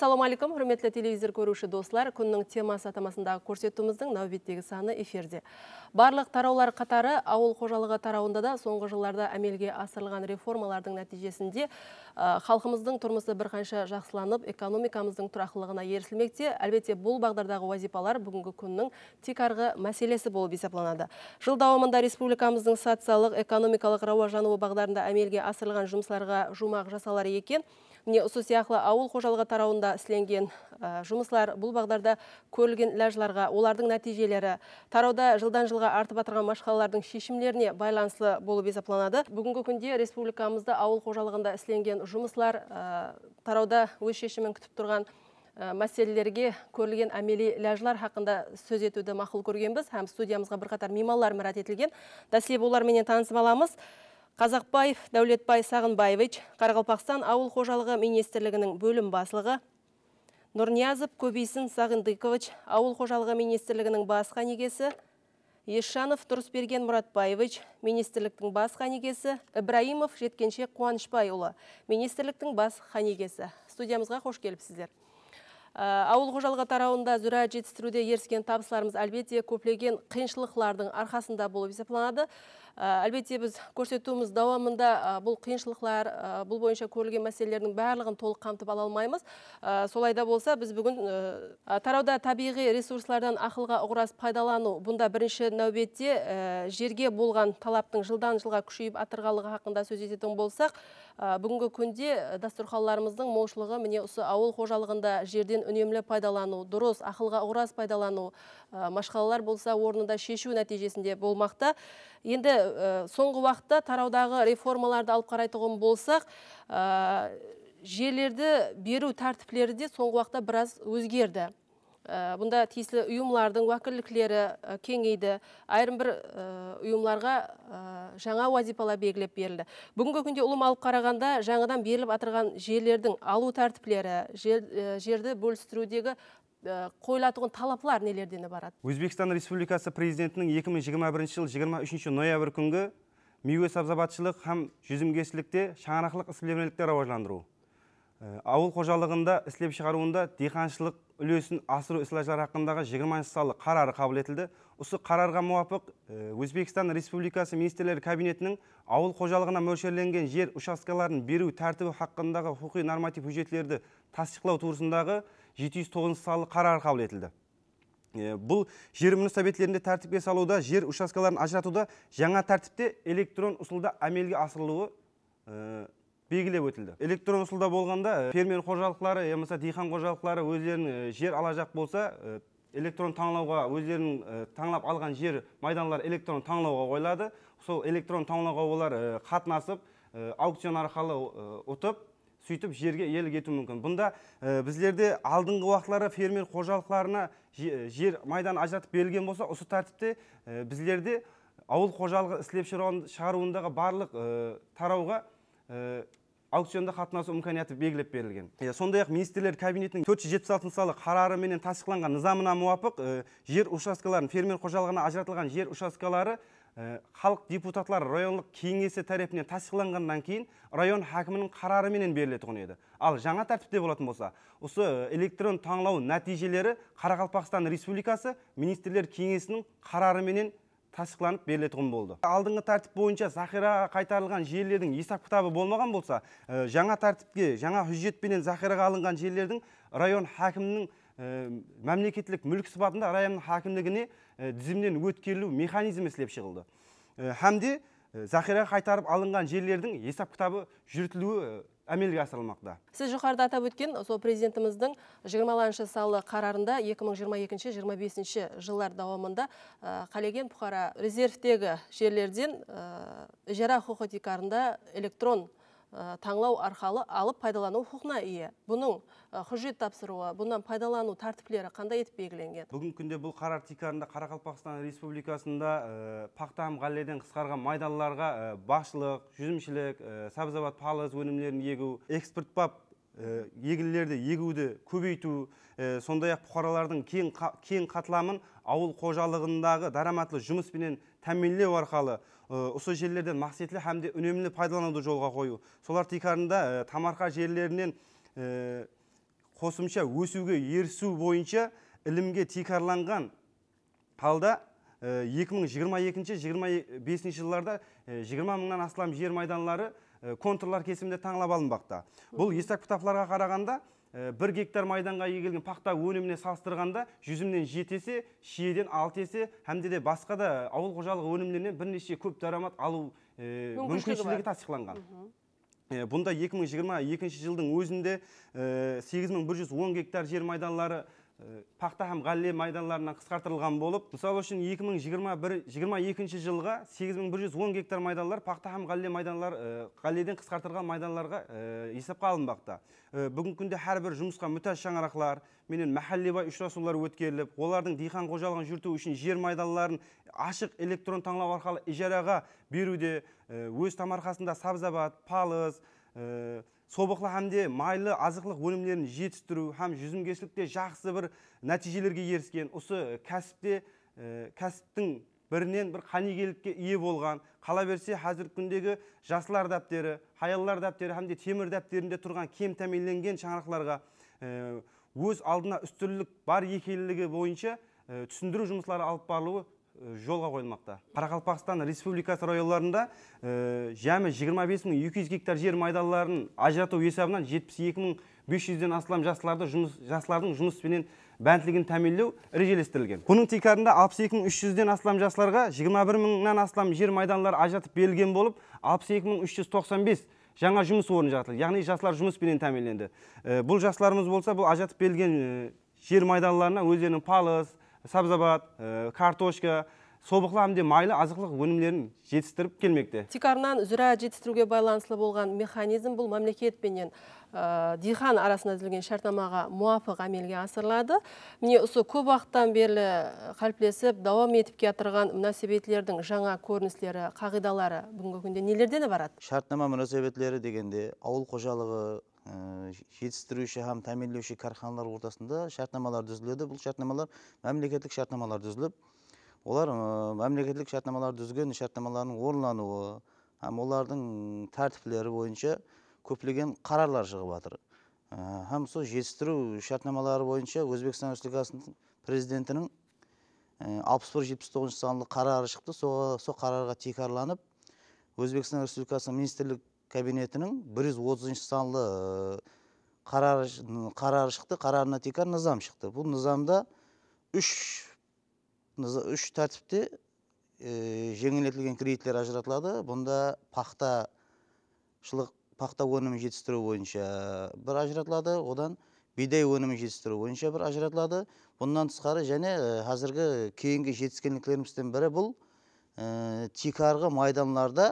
Ассаламу алейкум, құрметті телевизор көруші достар. Күннің темасы атамасындағы көрсетуіміздің нәубеттегі саны эфирде. Барлық тараулар қатары ауыл қожалығы тарауында да соңғы жылдарда әмелге асырылған реформалардың нәтижесінде халқымыздың тұрмысы бірқанша жақсыланып, экономикамыздың тұрақылығына ерсілмекте. Әлбетте бұл бағдардағы вазипалар бүгінгі күннің тек арғы мәселесі болып есепланады. Жыл дауамында республикамыздың социалық, экономикалық рауажануы бағдарында әмелге асырылған жұмысларға жұмақ жасалар екен міне осы сияқты ауыл қожалығы тарауында сіленген жұмыслар бұл бағдарда көрілген ләжларға олардың нәтижелері тарауда жылдан жылға жылға артып атырған машқалалардың шешімлеріне байланыслы болып есапланады бүгінгі күнде республикамызда ауыл қожалығында ісленген жұмыслар тарауда өз шешімін күтіп тұрған ә, мәселелерге көрілген әмели ләжлар хақында сөз етуді мақұл көргенбіз һәм студиямызға бірқатар мейманлар мұрат етілген дәслеп оларменен танысып аламыз қазақбаев дәулетбай сағынбаевич қарақалпақстан ауыл қожалығы министрлігінің бөлім басылығы нұрниязов көбейсін сағындыкович ауыл қожалығы министрлігінің бас негесі Ешанов Тұрысберген Мұратбаевич, министрліктің бас қанегесі. Ибраимов жеткенше Қуанышбайұлы, министрліктің бас қанегесі. Студиямызға қош келіпсіздер. Ә, ауыл ғожалға тарауында зүра жетістіруде ерскен табысларымыз әлбетте көплеген қиыншылықлардың арқасында болып планады. Э, әлбетте біз көрсетуіміз дауамында э, бұл қиыншылықлар э, бұл бойынша көрілген мәселелердің барлығын толық қамтып ала алмаймыз солай да болса біз бүгін тарауда табиғи ресурслардан ақылға ұғырас пайдалану бұнда бірінші нәубетте жерге болған талаптың жылдан жылға күшейіп атырғалығы хақында сөз ететін болсақ бүгінгі күнде дастарханларымыздың молшылығы міне осы ауыл қожалығында жерден үнемлі пайдалану дұрыс ақылға ұғырас пайдалану машқалалар болса орнында шешу нәтижесінде болмақта енді э, соңғы уақытта тараудағы реформаларды алып қарайтұғын болсақ э, жерлерді беру тәртіплері де соңғы уақытта біраз өзгерді э, бұнда тиісті ұйымлардың уәкілдіктері кеңейді айрым бір ұйымларға жаңа уазипалар белгілеп берілді бүгінгі күнде ұлым алып қарағанда жаңадан беріліп атырған жерлердің алу тәртіплері жерді бөлістірудегі Э, қойылатұғын талаплар нелерден барады өзбекстан республикасы президентінің 2021 жыл 23 ноябрь күнгі миөс сабзабатшылық һәм жүзімгершілікте шаңырақлық іслемелікті рауажландыру э, ауыл қожалығында іслеп шығаруында диқаншылық үлесін асыру ислажлары хақындағы 20 салы қарары қабыл етілді осы қарарға муапық э, өзбекстан республикасы министрлер кабинетінің ауыл қожалығына мөлшерленген жер учаскелерін беру тәртібі хақындағы құқи норматив hujjatlarды тасдиқлау турысындағы 709 салы қарар қабыл етілді бұл жер мүлік тәртіпке салуда жер учаскелерін ажыратуыда жаңа тәртіпте электрон ұсылда әмелге асырылуы бегілеп белгілеп өтілді электрон ұсылда болғанда фермер қожалықтары болмаса дейхан қожалықтары өздерінің жер алажақ болса электрон таңлауға өздерінің таңлап алған жер майданлар электрон таңлауға қойлады, сол электрон таңлауға олар қатынасып аукцион арқылы ұтып сөйтіп жерге иелік ету мүмкін бұнда ә, біздерде алдыңғы уақытлары фермер қожалықтарына э, жер майдан ажыратып берілген болса осы тәртіпте ә, біздерде ауыл қожалығы іслеп шығаруындағы барлық тарауға аукционда қатынасу мүмкіниеті белгілеп берілген сондай ақ министрлер кабинетінің төрт жүз жетпіс алтыншы салық қарарыменен тасдиқланған нызамына муапық жер учаскелерін фермер қожалығына ажыратылған жер учаскелары Э, халық депутатлар райондық кеңесі тарапынан тасықланғаннан кейін район хакімінің қарарыменен берілетұғын еді ал жаңа тәртіпте болатын болса осы э, электрон таңлау нәтижелері қарақалпақстан республикасы министрлер кеңесінің қарарыменен тасдиқланып берілетұғын болды алдыңғы тәртіп бойынша захираға қайтарылған жерлердің есеп кітабы болмаған болса э, жаңа тәртіпке жаңа hujjatпенен захираға алынған жерлердің район хакімінің мемлекеттік мүлік сипатында район хакімдігіне Э, тізімнен өткерілу механизмі ісілеп шығылды э, Хәмде, э, захираға қайтарып алынған жерлердің есап кітабы жүртілуі әмелге асырылмақта сіз жоғарыда атап өткен сол президентіміздің жиырмаланшы салы қарарында 2022-2025 жылдар дауамында қалеген бұқара резервтегі жерлерден ижара құқы электрон электрон Э, таңлау арқалы алып пайдалану құқығына ие бұның э, құжет тапсыруы бұнан пайдалану тәртіптері қандай етіп белгіленген бүгінгі күнде бұл қарар тикарында қарақалпақстан республикасында ә, пақтам ғалледен қысқарған майдалыларға ә, басшылық жүзімшілік ә, сабзават палыз өнімдерін егу экспортпап егілерді егуді көбейту ә, сондай ақ бұқаралардың кең, қа, қатламын ауыл қожалығындағы дараматлы жұмыспенен тәмінлеу арқалы Э, осы жерлерден мақсетлі һәм үнемді пайдалануды жолға қою Солар тикарында э, тамарқа жерлерінен э, қосымша өсуге ерсу бойынша ілімге тикарланған қалда 2022-2025 жылларда 20 мыңнан астам жер майданлары контурлар кесімінде таңлап алынбақта бұл естәк қарағанда Э, бір гектар майданға егілген пақта өніміне салыстырғанда жүзімнен жеті есе шиеден алты есе әмде де басқа да ауыл қожалығы өнімдерінен бірнеше көп дарамат алу тасықланған. Э, мүмкіншілігі тасдиқланған э, мың бұнда 2022 жылдың өзінде жүз 8110 гектар жер майданлары пақта һәм ғалле майданларынан қысқартылған болып мысалы үшін 2021-22 жылға 8110 гектар майданлар пақта э, һәм ғалле майданлар ғалледен қысқартылған майданларға э, есепқа алынбақта э, бүгінгі күнде әрбір жұмысқа мүтәз шаңырақлар менен мәхәллебай ұшырасулар өткеріліп олардың диқан қожалығын жүрту үшін жер майданларын ашық электрон таңлау арқылы ижараға беруде өз тамарқасында сабзабат палыз собықлы әмде майлы азықлық өнімлерін жетістіру һәм жүзімгершілікте жақсы бір нәтижелерге еріскен ұсы э, кәсіпте э, кәсіптің бірінен бір қанигелікке ие болған қала берсе қазіргі күндегі жасылар дәптері хаяллар дәптері һәм темір дәптерінде тұрған кем тәмелленген шаңырақтарға э, өз алдына үстірлік бар екелілігі бойынша түсіндіру жұмыслары алып барылуы жолға қойылмақта қарақалпақстан республикасы районларында ә, жәмі 25 мың 200 гектар жер майдалаларын ажырату есабынан 72 мың 500-ден астам жастарды жұмыс, жастардың жұмыспенен бәнділігін тәмелеу ережелестірілген бұның текарында 62 мың 300-ден астам жастарға 21 мыңнан астам жер майданлары ажыратып берілген болып 62 мың 395 жаңа жұмыс орны жаратылды яғни жастар жұмыспенен тәмелленді э, бұл жастарымыз болса бұл ажыратып берілген э, жер майданларына өздерінің палыс Сабзабат, э, картошка собықлы әмде майлы азықлық өнімдерін жетістіріп келмекте тикарнан зүрә жетістіруге байланыслы болған механизм бұл мемлекет пенен ә, э, дихан арасында түзілген шартнамаға муафық әмелге асырылады міне осы көп уақыттан берлі э, қалплесіп, дауам етіп келатырған мұнасебетлердің жаңа көрініслері қағидалары бүгінгі күнде нелерден барады шартнама мұнасабетлері дегенде ауыл қожалығы Э, жетістіруші һәм тәмелеуші карханалар ортасында шартнамалар түзіледі бұл шартнамалар мемлекеттік шартнамалар түзіліп олар э, мемлекеттік шартнамалар түзген шартнамалардың орындалуы һәм олардың тәртіптері бойынша көптеген қарарлар шығып жатыр э, һәм сол жетістіру шартнамалары бойынша өзбекстан республикасының президентінің алпыс бір жетпіс тоғызыншы санлы қарары шықты сол қарарға текарланып өзбекстан республикасы министрлік кабинетінің бір жүз отызыншы санлы э, қарары шықты қарарына тека нызам шықты бұл нызамда үш үш тәртіпте ә, жеңілдетілген кредиттер ажыратылады бұнда пақташылық пақта өнімін жетістіру бойынша бір ажыратылады одан бидай өнімін жетістіру бойынша бір ажыратылады бұдан тысқары және э, қазіргі кейінгі жетіскенліктеріміздің бірі бұл тикарғы майданларда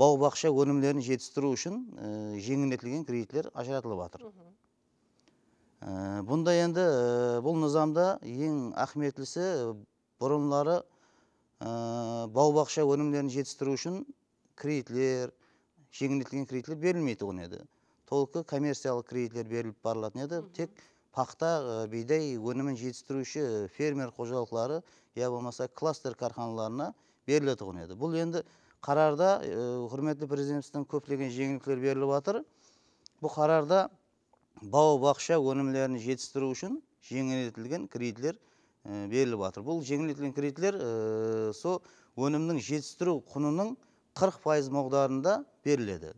бау бақша өнімдерін жетістіру үшін э, жеңілдетілген кредитлер ажыратылып жатыр э, бұнда енді э, бұл нызамда ең ахметлісі бұрынлары бау бақша өнімдерін жетістіру үшін кредитлер жеңілдетілген кредитлер берілмейтұғын еді толыққы коммерциялық кредитлер беріліп барылатын еді тек пақта бидай өнімін жетістіруші фермер қожалықтары я болмаса кластер қарханаларына берілетұғын еді бұл енді қарарда құрметті э, президентіміздің көптеген жеңілдіктер беріліп жатыр бұл қарарда бау бақша өнімдерін жетістіру үшін жеңілдетілген кредитлер э, беріліп жатыр бұл жеңілдетілген кредитлер э, сол өнімнің жетістіру құнының 40 пайыз беріледі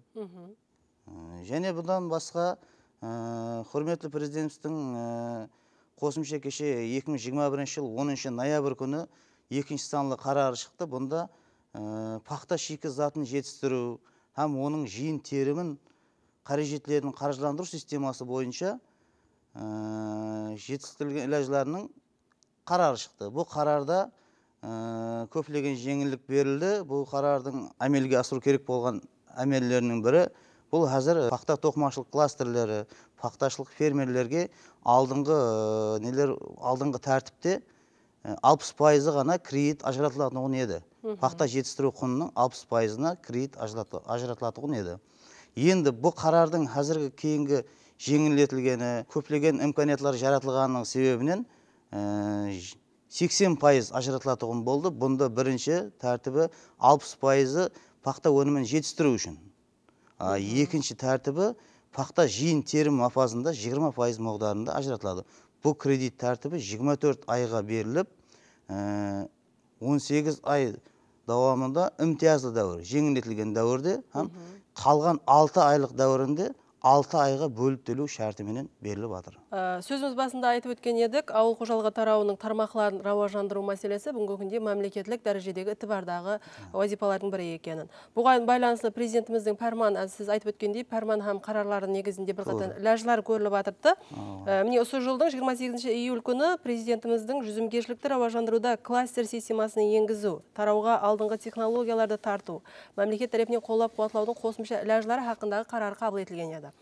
және бұдан басқа құрметті президентіміздің қосымша кеше 2021 жиырма жыл 10 ноябрь күні екінші санлы қарары шықты бұнда Э, пақта пахта шикізатын жетістіру һәм оның жиын терімін қаражетлердің қаражыландыру системасы бойынша жетістілген э, жетістірілген қарары шықты бұл қарарда ә, көптеген берілді бұл қарардың әмелге асыру керек болған әмелдерінің бірі бұл әзір пақта тоқымашылық кластерлері пақташылық фермерлерге алдыңғы алдыңғы тәртіпте алпыс пайызы ғана кредит ажыратылатұғын еді Пақта жетістіру құнының алпыс пайызына кредит ажыратылатұғын еді енді бұл қарардың қазіргі кейінгі жеңілдетілгені көптеген имканиятлар жаратылғанының себебінен ә, сексен пайыз ажыратылатұғын болды бұнда бірінші тәртібі алпыс пайызы пақта өнімін жетістіру үшін екінші тәртібі пақта жиын терім мафазында 20 пайыз мағдарында ажыратылады бұл кредит тәртібі 24 айға беріліп 18 ай дауамында імтиязды дәуір жеңілдетілген дәуірде қалған 6 айлық дәуірінде 6 айға бөліп төлеу шартыменен беріліп жатыр Э, сөзіміз басында айтып өткен едік ауыл қожалығы тарауының тармақларын рауажандыру мәселесі бүгінгі күнде мемлекеттік дәрежедегі ітібардағы уазипалардың бірі екенін бұған байланысты президентіміздің пәрман сіз айтып өткендей пәрман һәм қарарлары негізінде бірқатар ләжілер көріліп жатырды э, міне осы жылдың 28 июль күні президентіміздің жүзімгершілікті рауажандыруда кластер системасын енгізу тарауға алдыңғы технологияларды тарту мемлекет тарапынан қолдап қуаттаудың қосымша ләжілері хақындағы қарар қабыл етілген еді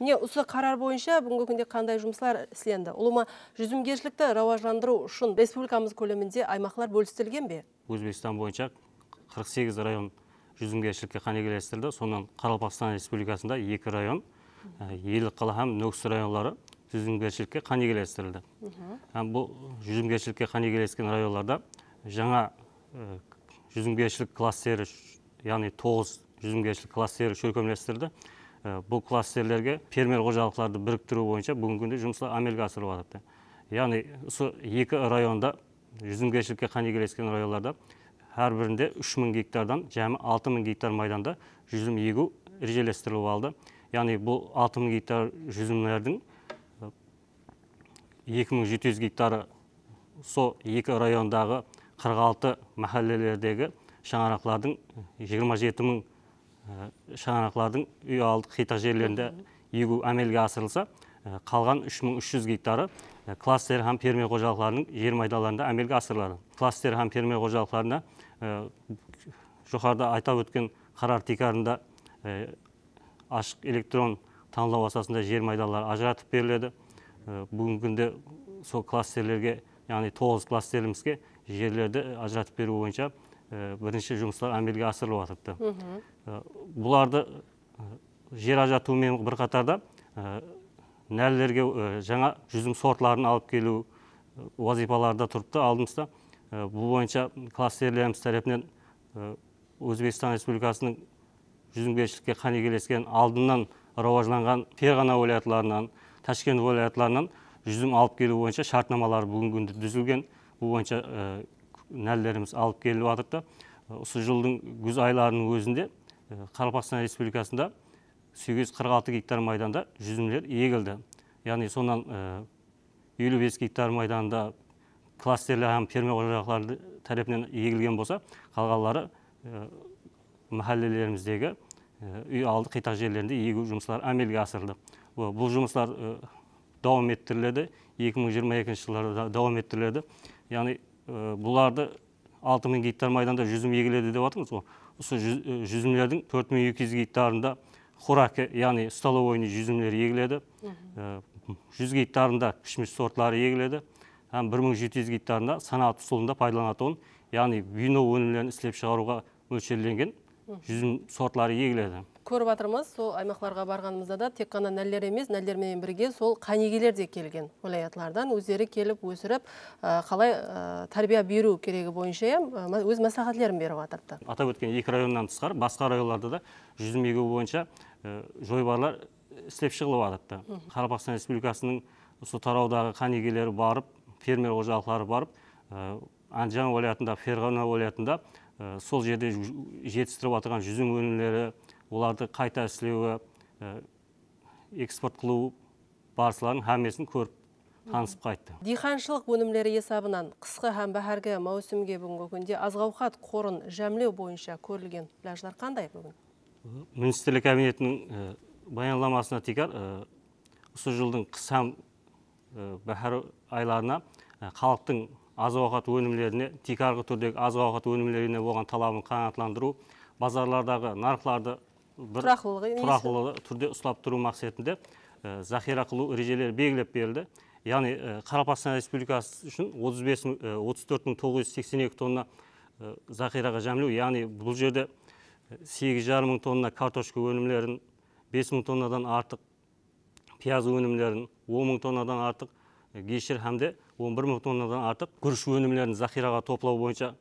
міне осы қарар бойынша бүгінгі күнде қандай жұмыстар істелінді ұлыма жүзімгершілікті рауажландыру үшін республикамыз көлемінде аймақлар бөлістірілген бе өзбекстан бойынша 48 район жүзімгершілікке қанегелестірілді сонан қаралпақстан республикасында екі район э, елік қала һәм нөкіс райондары жүзімгершілікке қанегелестірілді бұл жүзімгершілікке қанегелескен райондарда жаңа э, жүзімгершілік кластері яғни тоғыз жүзімгершілік кластері Э, бұл кластерлерге фермер қожалықтарды біріктіру бойынша бүгінгі күнде жұмыстар әмелге асырылып жатыр яғни осы екі районда жүзімгершілікке қан егелескен районларда әрбірінде үш мың гектардан жәмі алты мың гектар майданда жүзім егу ережелестіріліп алды яғни бұл алты мың гектар жүзімдердің э, екі мың жеті жүз гектары сол екі райондағы қырық алты мәхәллелердегі шаңырақтардың э, жиырма жеті мың Э, шағанақлардың үй алдық жерлерінде егу әмелге асырылса э, қалған 3300 гектары э, кластер һәм фермер қожалықтарының жер майдаларында әмелге асырылады кластер һәм фермер қожалықтарында жоғарыда айтап өткен қарар тикарында ашық электрон таңдау асасында жер майдалары ажыратып беріледі бүгінгі күнде сол кластерлерге яғни тоғыз кластерімізге жерлерді ажыратып беру бойынша Э, бірінші жұмыстар әмелге асырылып жатырды э, бұларды э, жер мен бір қатарда нәлілерге жаңа жүзім сортларын алып келу вазипаларда тұрыпты алдымызда бұл бойынша кластерлеріміз тарапынан өзбекстан республикасының жүзімбершілікке қане келескен алдынан рауажланған ферғана валятларынан ташкент валятларынан жүзім алып келу бойынша шартнамалар бүгінгі күнде түзілген бұл бойынша нәлілеріміз алып келіп жатыр да осы жылдың күз айларының өзінде қарақастан республикасында 846 гектар майданда жүзімдер егілді яғни сонан елу бес гектар майданда һәм фермер қожалықтары тарапынан егілген болса қалғанлары мәхәллелеріміздегі үй алды қитақ жерлерінде егу жұмыстары әмелге асырылды бұл жұмыстар дауам еттіріледі 2022 мың жылы да еттіріледі яғни Э, бұларды алты мың гектар майданда жүзім егіледі деп жатырмыз ғой осы жүзімдердің э, төрт мың екі жүз гектарында хураки яғни столовойный жүзімдер егіледі э, жүз гектарында кішіміш сортлары егіледі һәм бір мың жеті жүз гектарында санат ұсылында пайдаланатын яғни вино өнімдерін істеп шығаруға мөлшерленген жүзім сортлары егіледі көріп жатырмыз сол аймақтарға барғанымызда да тек қана нәлілер емес нәллерменен бірге сол қанегелер де келген уәлаятлардан өздері келіп өсіріп қалай тәрбие беру керегі бойынша өз мәслихатлерін беріп жатырды атап өткен екі районнан тысқары басқа райондарда да жүзім егу бойынша жойбарлар істеп шығылып жатырды республикасының осы тараудағы қанегелері барып фермер қожалықтары барып ә, анжан уәлаятында ферғана уәлаятында Э, сол жерде жетістіріп отырған жүзім өнімдері оларды қайта әсілеуі э, экспорт қылу барысларын әмесін көріп танысып қайтты диханшылық өнімдері есабынан қысқы һәм бәһәргі маусымге бүгінгі күнде азғауқат қорын жәмлеу бойынша көрілген пляждар қандай бүгін министрлік кабинетінің э, баяндамасына тегер осы жылдың қыс һәм айларына халықтың аз ауқат өнімдеріне тикарғы түрдегі аз ауқат өнімдеріне болған талабын қанатландыру, базарлардағы нарықларды бір түрде ұстап тұру мақсетінде зақира э, захира қылу ережелері белгілеп берілді яғни э, қарапастан республикасы үшін отыз тонна зақираға захираға жәмілеу яғни бұл жерде э, сегіз тонна картошка өнімлерін 5.000 тоннадан артық пияз өнімдерін он тоннадан артық гешер он бір мың тоннадан артық күріш өнімдерін захираға топлау бойынша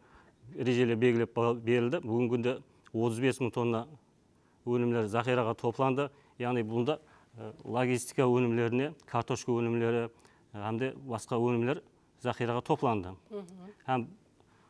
ережелер белгілеп берілді бүгінгі күнде отыз бес мың тонна өнімдер захираға топланды яғни бұнда э, логистика өнімдеріне картошка өнімдері э, әмде басқа өнімдер захираға топланды һәм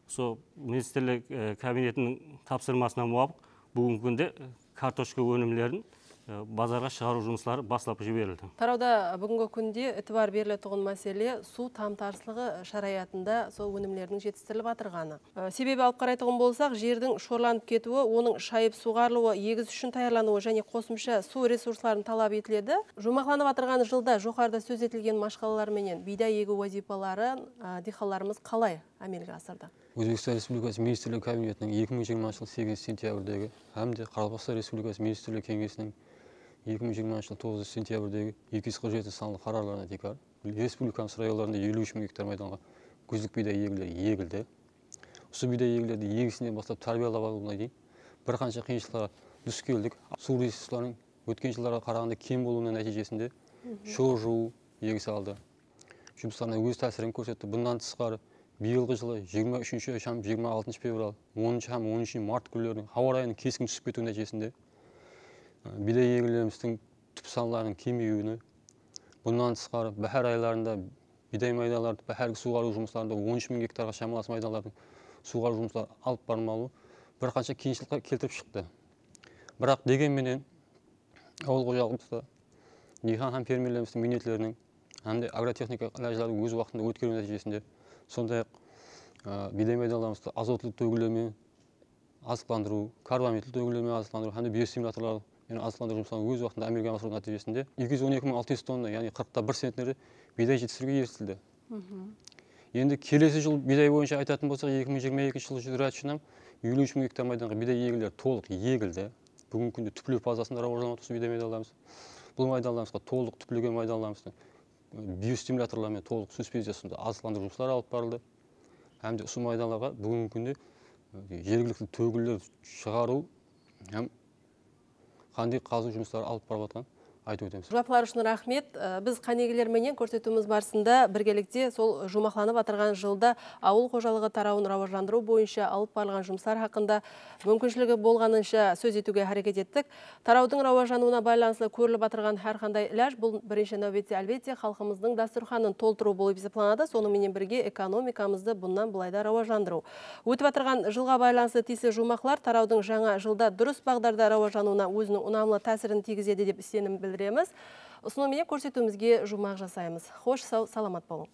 сол министрлік э, кабинетінің тапсырмасына мұғабық бүгінгі күнде картошка өнімдерін Э, базарға шығару жұмыстары бастап жіберілді тарауда бүгінгі күнде этібар берілетұғын мәселе су тамтарсылығы шараятында сол өнімдердің жетістіріліп жатырғаны э, себебі алып қарайтұғын болсақ жердің шорланып кетуі оның шайып суғарылуы егіс үшін таярлануы және қосымша су ресурсларын талап етіледі жұмақланып жатырған жылда жоғарыда сөз етілген машқалалар менен бидай егу уазипаларын ә, э, қалай әмелге асырды өзбекстан республикасы министрлер кабинетінің екі мың жиырмасыншы жылы сегізінші сентябрьдегі һәм де республикасы министрлер кеңесінің екі мың жиырмасыншы жылы тоғызыншы сентябрьдегі екі жүз қырық санлы қарарларына текар елу үш мың гектар майданға күздік бидай егілері егілді осы бидай егілерді егісінен бастап тәрбиелеп алуына дейін бірқанша қиыншылықтарға duch келдік су ресурстарының өткен жылдарға қарағанда кем болуының нәтижесінде шоу жуу егіс алды жұмыстарына өз тәсірін көрсетті бұдан тысқары биылғы жылы 23 үшінші шам жиырма алтыншы февраль оныншы һәм оныншы март күндерінің ауа райының кескін түсіп кетуі нәтижесінде бидай егілеріміздің түп санларының кемеюіне бұнан тысқары бәһар айларында бидай майдаларды бәһәргі суғару жұмыстарында он үш мың гектарға шамалас майдалардың суғару жұмыстары алып бармауы бірқанша қиыншылыққа келтіріп шықты бірақ дегенменен ауыл қожалығымызда диқан һәм фермерлеріміздің міндетлерінің һәм де агротехника өз уақытында өткеру нәтижесінде сондай ақ бидай майдаларымызды азотлы төгілумен азықтандыру карбамидлі төгілумен азықтандыру һәм де яғни азықтандыру жұмыстарын өз уақытында әмелге асыру нәтижесінде екі жүз он екі мың алты жүз тонна яғни қырықта бір центнерді бидай жетістіруге ерітілді енді келесі жыл бидай бойынша айтатын болсақ екі 2022 жылы жүз жинап елу үш мың гектар майданға бидай егілері толық егілді бүгінгі күнде түплеу фазасында жамылып отырмыз бидай майдаламыз бұл майдаламызға толық түплеген майдаламызды биостимуляторлармен толық суспензиясында азықтандыру жұмыстары алып барылды де осы майдандарға бүгінгі күнде жергілікті төгілдер шығару һәм қандай қазу жұмыстары алып барып жатқан айтып өтеміз сұрақтар үшін рахмет ә, біз қанегілерменен көрсетуіміз барысында біргелікте сол жұмақланып атырған жылда ауыл қожалығы тарауын рауажландыру бойынша алып барылған жұмыстар хақында мүмкіншілігі болғанынша сөз етуге әрекет еттік тараудың рауажануына байланысты көріліп атырған әрқандай ләж бұл бірінші нәубетте әлбетте халқымыздың дастарханын толтыру болып есептеланады сонымен бірге экономикамызды бұннан былай да рауажландыру өтіп атырған жылға байланысты тиісті жұмақлар тараудың жаңа жылда дұрыс бағдарда рауажануына өзінің ұнамлы тәсірін тигізеді деп сенім білдірді білдіреміз ұсынуменен көрсетуімізге жұмақ жасаймыз хош сау саламат болың